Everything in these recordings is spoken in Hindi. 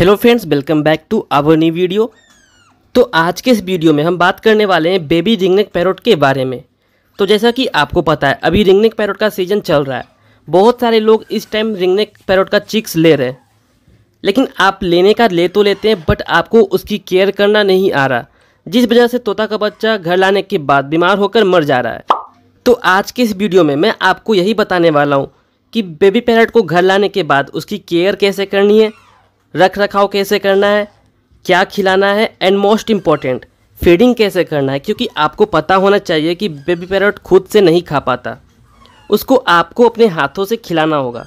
hello friends welcome back to our new video तो आज के इस वीडियो में हम बात करने वाले हैं बेबी रिंगनेक पैरोट के बारे में तो जैसा कि आपको पता है अभी रिंगनेक पैरोट का सीजन चल रहा है बहुत सारे लोग इस टाइम रिंगनेक पैरोट का चिक्स ले रहे हैं लेकिन आप लेने का ले तो लेते हैं बट आपको उसकी केयर करना नहीं आ रहा जिस वजह से तोता का बच्चा घर लाने के बाद बीमार होकर मर जा रहा है तो आज के इस वीडियो में मैं आपको यही बताने वाला हूँ कि बेबी पैरट को घर लाने के बाद उसकी केयर कैसे करनी है रख रखाव कैसे करना है क्या खिलाना है एंड मोस्ट इम्पॉर्टेंट फीडिंग कैसे करना है क्योंकि आपको पता होना चाहिए कि बेबी पैरट खुद से नहीं खा पाता उसको आपको अपने हाथों से खिलाना होगा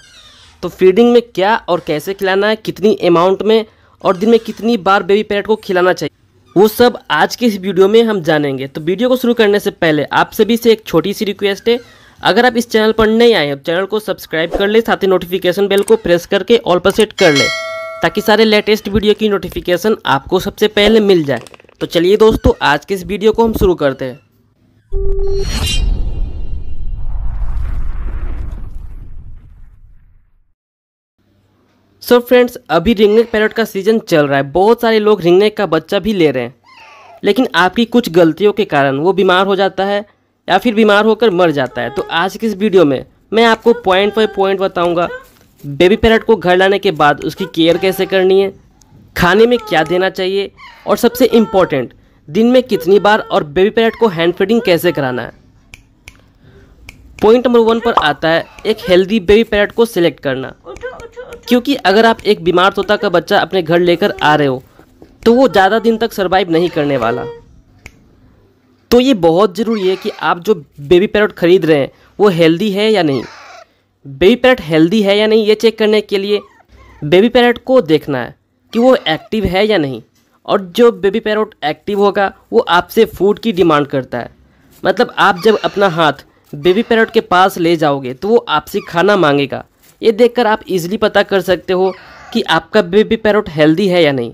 तो फीडिंग में क्या और कैसे खिलाना है कितनी अमाउंट में और दिन में कितनी बार बेबी पैरट को खिलाना चाहिए वो सब आज के इस वीडियो में हम जानेंगे तो वीडियो को शुरू करने से पहले आप सभी से एक छोटी सी रिक्वेस्ट है अगर आप इस चैनल पर नहीं आए हैं चैनल तो को सब्सक्राइब कर ले साथ ही नोटिफिकेशन बेल को प्रेस करके ऑल पर सेट कर लें ताकि सारे लेटेस्ट वीडियो की नोटिफिकेशन आपको सबसे पहले मिल जाए तो चलिए दोस्तों आज के इस वीडियो को हम शुरू करते हैं सो so फ्रेंड्स अभी रिंगनेक पैरट का सीजन चल रहा है बहुत सारे लोग रिंगनेक का बच्चा भी ले रहे हैं लेकिन आपकी कुछ गलतियों के कारण वो बीमार हो जाता है या फिर बीमार होकर मर जाता है तो आज के इस वीडियो में मैं आपको पॉइंट बाई पॉइंट बताऊंगा बेबी पैरट को घर लाने के बाद उसकी केयर कैसे करनी है खाने में क्या देना चाहिए और सबसे इम्पॉर्टेंट दिन में कितनी बार और बेबी पैरट को हैंड फीडिंग कैसे कराना है पॉइंट नंबर वन पर आता है एक हेल्दी बेबी पैरट को सिलेक्ट करना क्योंकि अगर आप एक बीमार तोता का बच्चा अपने घर लेकर आ रहे हो तो वो ज़्यादा दिन तक सर्वाइव नहीं करने वाला तो ये बहुत ज़रूरी है कि आप जो बेबी पैरट खरीद रहे हैं वो हेल्दी है या नहीं बेबी पैरेट हेल्दी है या नहीं ये चेक करने के लिए बेबी पैरेट को देखना है कि वो एक्टिव है या नहीं और जो बेबी पैरोट एक्टिव होगा वो आपसे फूड की डिमांड करता है मतलब आप जब अपना हाथ बेबी पैरोट के पास ले जाओगे तो वो आपसे खाना मांगेगा ये देखकर आप इजीली पता कर सकते हो कि आपका बेबी पैरोट हेल्दी है या नहीं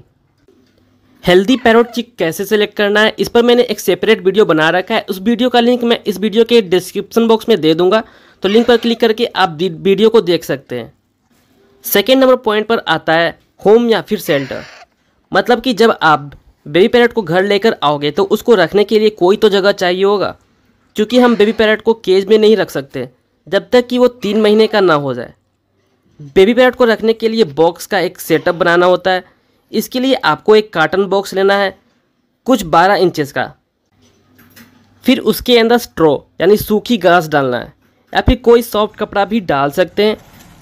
हेल्दी पैरोट चिक कैसे सेलेक्ट करना है इस पर मैंने एक सेपरेट वीडियो बना रखा है उस वीडियो का लिंक मैं इस वीडियो के डिस्क्रिप्शन बॉक्स में दे दूंगा तो लिंक पर क्लिक करके आप वीडियो को देख सकते हैं सेकेंड नंबर पॉइंट पर आता है होम या फिर सेल्टर मतलब कि जब आप बेबी पैरेट को घर लेकर आओगे तो उसको रखने के लिए कोई तो जगह चाहिए होगा क्योंकि हम बेबी पैरेट को केज में नहीं रख सकते जब तक कि वो तीन महीने का ना हो जाए बेबी पैरेट को रखने के लिए बॉक्स का एक सेटअप बनाना होता है इसके लिए आपको एक कार्टन बॉक्स लेना है कुछ बारह इंचेस का फिर उसके अंदर स्ट्रॉ यानी सूखी घास डालना है या फिर कोई सॉफ्ट कपड़ा भी डाल सकते हैं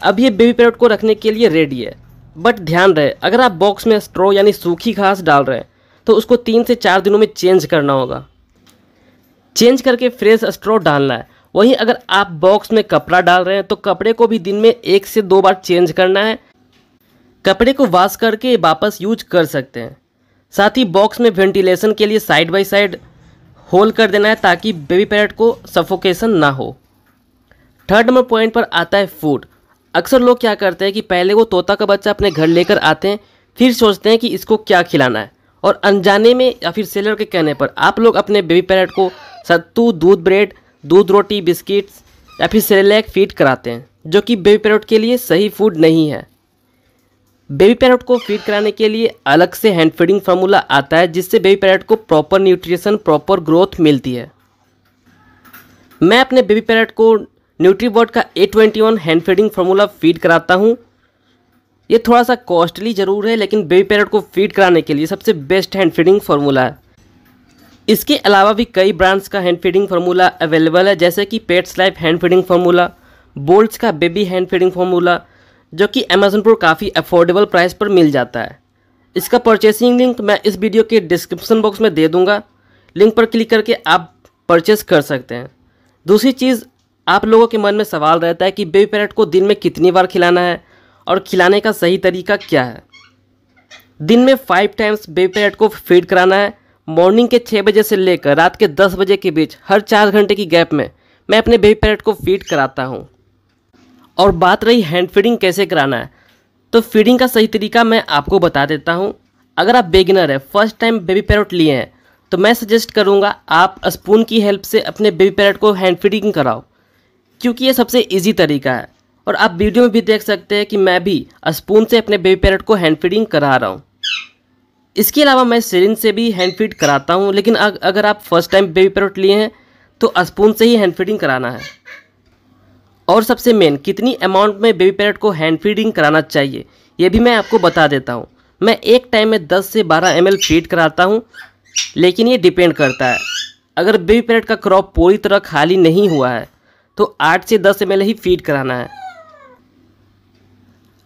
अब ये बेबी पैरेट को रखने के लिए रेडी है बट ध्यान रहे अगर आप बॉक्स में स्ट्रॉ यानी सूखी घास डाल रहे हैं तो उसको तीन से चार दिनों में चेंज करना होगा चेंज करके फ्रेश स्ट्रॉ डालना है वहीं अगर आप बॉक्स में कपड़ा डाल रहे हैं तो कपड़े को भी दिन में एक से दो बार चेंज करना है कपड़े को वॉश करके वापस यूज कर सकते हैं साथ ही बॉक्स में वेंटिलेशन के लिए साइड बाई साइड होल कर देना है ताकि बेबी पैरेट को सफोकेशन ना हो थर्ड नंबर पॉइंट पर आता है फूड अक्सर लोग क्या करते हैं कि पहले वो तोता का बच्चा अपने घर लेकर आते हैं फिर सोचते हैं कि इसको क्या खिलाना है और अनजाने में या फिर सेलर के कहने पर आप लोग अपने बेबी पैरेट को सत्तू दूध ब्रेड दूध रोटी बिस्किट्स या फिर सेरेलैक फीड कराते हैं जो कि बेबी पैरेट के लिए सही फूड नहीं है बेबी पैरेट को फीड कराने के लिए अलग से हैंड फीडिंग फार्मूला आता है जिससे बेबी पैरेट को प्रॉपर न्यूट्रिशन प्रॉपर ग्रोथ मिलती है मैं अपने बेबी पैरेट को न्यूट्री बोर्ड का A twenty one hand feeding formula feed कराता हूँ ये थोड़ा सा कॉस्टली ज़रूर है लेकिन बेबी पैरट को फीड कराने के लिए सबसे बेस्ट हैंड फीडिंग फार्मूला है इसके अलावा भी कई ब्रांड्स का हैंड फीडिंग फार्मूला अवेलेबल है जैसे कि pets life hand feeding formula Bolts का बेबी हैंड फीडिंग फार्मूला जो कि अमेजोन पर काफ़ी अफोर्डेबल प्राइस पर मिल जाता है इसका परचेसिंग लिंक मैं इस वीडियो के डिस्क्रिप्शन बॉक्स में दे दूंगा लिंक पर क्लिक करके आप परचेस कर सकते हैं दूसरी चीज़ आप लोगों के मन में सवाल रहता है कि बेबी पैरेट को दिन में कितनी बार खिलाना है और खिलाने का सही तरीका क्या है दिन में फाइव टाइम्स बेबी पैरेट को फीड कराना है मॉर्निंग के छः बजे से लेकर रात के दस बजे के बीच हर चार घंटे की गैप में मैं अपने बेबी पैरेट को फीड कराता हूँ और बात रही हैंड फीडिंग कैसे कराना है तो फीडिंग का सही तरीका मैं आपको बता देता हूँ अगर आप बेगिनर है फर्स्ट टाइम बेबी पैरेट लिए हैं तो मैं सजेस्ट करूँगा आप स्पून की हेल्प से अपने बेबी पैरेट को हैंड फीडिंग कराओ क्योंकि ये सबसे ईजी तरीका है और आप वीडियो में भी देख सकते हैं कि मैं भी स्पून से अपने बेबी पैरट को हैंड फीडिंग करा रहा हूँ इसके अलावा मैं सिरिन से भी हैंड फीड कराता हूँ लेकिन अगर आप फर्स्ट टाइम बेबी पैरट लिए हैं तो स्पून से ही हैंड फीडिंग कराना है और सबसे मेन कितनी अमाउंट में बेबी पैरट को हैंड फीडिंग कराना चाहिए यह भी मैं आपको बता देता हूँ मैं एक टाइम में 10 से 12 एम फीड कराता हूँ लेकिन ये डिपेंड करता है अगर बेबी पैरट का क्रॉप पूरी तरह खाली नहीं हुआ है तो 8 से 10 एम ही फीड कराना है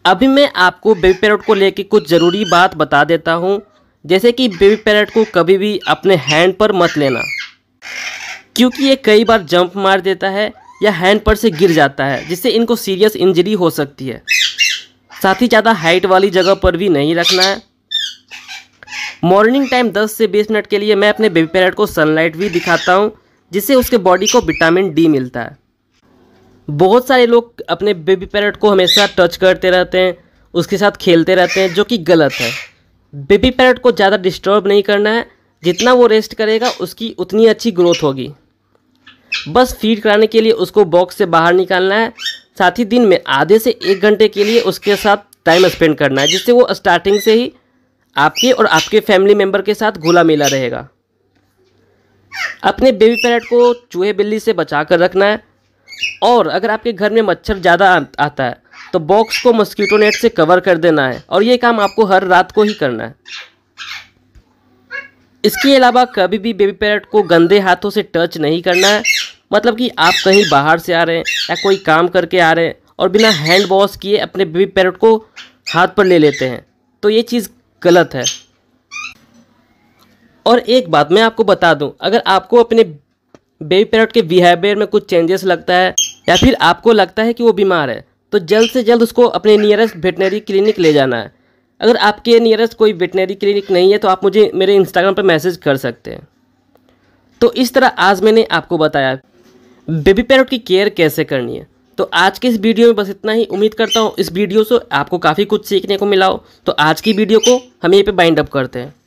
अभी मैं आपको बेबी पैरट को लेके कुछ ज़रूरी बात बता देता हूँ जैसे कि बेबी पैरट को कभी भी अपने हैंड पर मत लेना क्योंकि ये कई बार जंप मार देता है या हैंड पर से गिर जाता है जिससे इनको सीरियस इंजरी हो सकती है साथ ही ज़्यादा हाइट वाली जगह पर भी नहीं रखना है मॉर्निंग टाइम 10 से 20 मिनट के लिए मैं अपने बेबी पैरट को सनलाइट भी दिखाता हूँ जिससे उसके बॉडी को विटामिन डी मिलता है बहुत सारे लोग अपने बेबी पैरट को हमेशा टच करते रहते हैं उसके साथ खेलते रहते हैं जो कि गलत है बेबी पैरट को ज़्यादा डिस्टर्ब नहीं करना है जितना वो रेस्ट करेगा उसकी उतनी अच्छी ग्रोथ होगी बस फीड कराने के लिए उसको बॉक्स से बाहर निकालना है साथ ही दिन में आधे से एक घंटे के लिए उसके साथ टाइम स्पेंड करना है जिससे वो स्टार्टिंग से ही आपके और आपके फैमिली मेम्बर के साथ घुला मिला रहेगा अपने बेबी पैरट को चूहे बिल्ली से बचा कर रखना है और अगर आपके घर में मच्छर ज़्यादा आता है तो बॉक्स को मस्कीटो नेट से कवर कर देना है और ये काम आपको हर रात को ही करना है इसके अलावा कभी भी बेबी पैरट को गंदे हाथों से टच नहीं करना है मतलब कि आप कहीं बाहर से आ रहे हैं या कोई काम करके आ रहे हैं और बिना हैंड वॉश किए अपने बेबी पैरट को हाथ पर ले लेते हैं तो ये चीज़ गलत है और एक बात मैं आपको बता दूं अगर आपको अपने बेबी पैरट के बिहेवियर में कुछ चेंजेस लगता है या फिर आपको लगता है कि वो बीमार है तो जल्द से जल्द उसको अपने नियरेस्ट वेटनरी क्लिनिक ले जाना है अगर आपके नियरेस्ट कोई वेटनरी क्लिनिक नहीं है तो आप मुझे मेरे इंस्टाग्राम पर मैसेज कर सकते हैं तो इस तरह आज मैंने आपको बताया बेबी पैरट की केयर कैसे करनी है तो आज के इस वीडियो में बस इतना ही उम्मीद करता हूँ इस वीडियो से आपको काफ़ी कुछ सीखने को मिला हो तो आज की वीडियो को हम यहीं पे बाइंड अप करते हैं